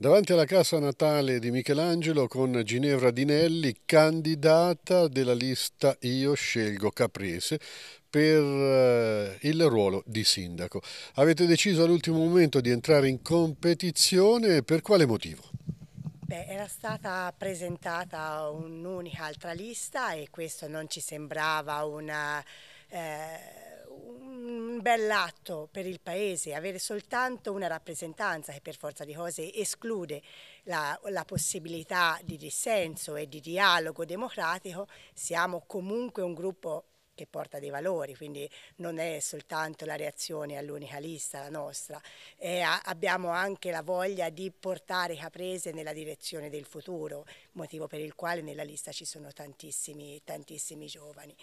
Davanti alla casa natale di Michelangelo con Ginevra Dinelli, candidata della lista Io scelgo Caprese per eh, il ruolo di sindaco. Avete deciso all'ultimo momento di entrare in competizione, per quale motivo? Beh, era stata presentata un'unica altra lista e questo non ci sembrava una... Eh, un un bell'atto per il Paese avere soltanto una rappresentanza che per forza di cose esclude la, la possibilità di dissenso e di dialogo democratico, siamo comunque un gruppo che porta dei valori, quindi non è soltanto la reazione all'unica lista, la nostra, eh, abbiamo anche la voglia di portare Caprese nella direzione del futuro, motivo per il quale nella lista ci sono tantissimi, tantissimi giovani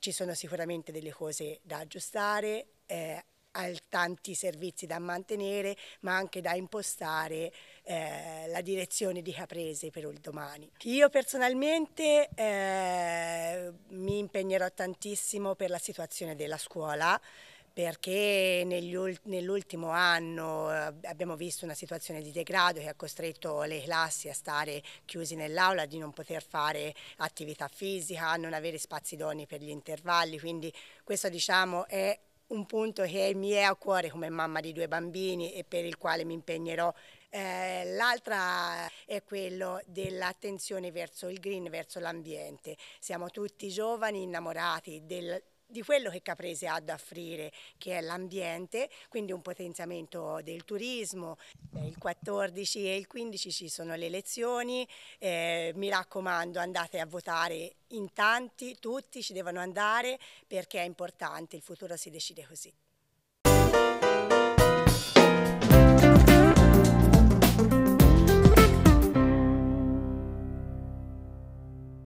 ci sono sicuramente delle cose da aggiustare, eh, tanti servizi da mantenere, ma anche da impostare eh, la direzione di Caprese per il domani. Io personalmente eh, mi impegnerò tantissimo per la situazione della scuola, perché nell'ultimo anno eh, abbiamo visto una situazione di degrado che ha costretto le classi a stare chiusi nell'aula, di non poter fare attività fisica, a non avere spazi idonei per gli intervalli, quindi questo diciamo è un punto che mi è a cuore come mamma di due bambini e per il quale mi impegnerò. Eh, l'altra è quello dell'attenzione verso il green, verso l'ambiente. Siamo tutti giovani innamorati del di quello che Caprese ha da offrire, che è l'ambiente, quindi un potenziamento del turismo. Eh, il 14 e il 15 ci sono le elezioni, eh, mi raccomando andate a votare in tanti, tutti ci devono andare perché è importante, il futuro si decide così.